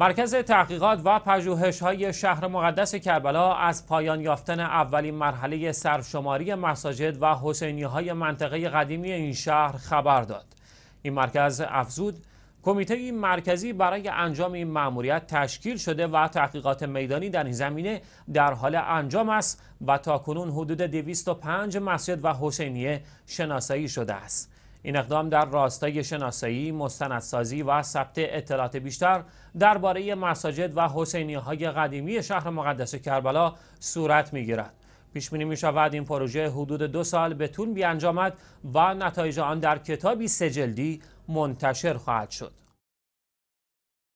مرکز تحقیقات و پژوهش های شهر مقدس کربلا از پایان یافتن اولین مرحله سرشماری مساجد و حسینی های منطقه قدیمی این شهر خبر داد. این مرکز افزود کمیته مرکزی برای انجام این مأموریت تشکیل شده و تحقیقات میدانی در این زمینه در حال انجام است و تا کنون حدود 205 مسجد و حسینیه شناسایی شده است. این اقدام در راستای شناسایی، مستندسازی و ثبت اطلاعات بیشتر درباره مساجد و حسینی های قدیمی شهر مقدس کربلا صورت می گیرد. پیش بینی می شود این پروژه حدود دو سال به طول بیانجامد و نتایج آن در کتابی سجلدی منتشر خواهد شد.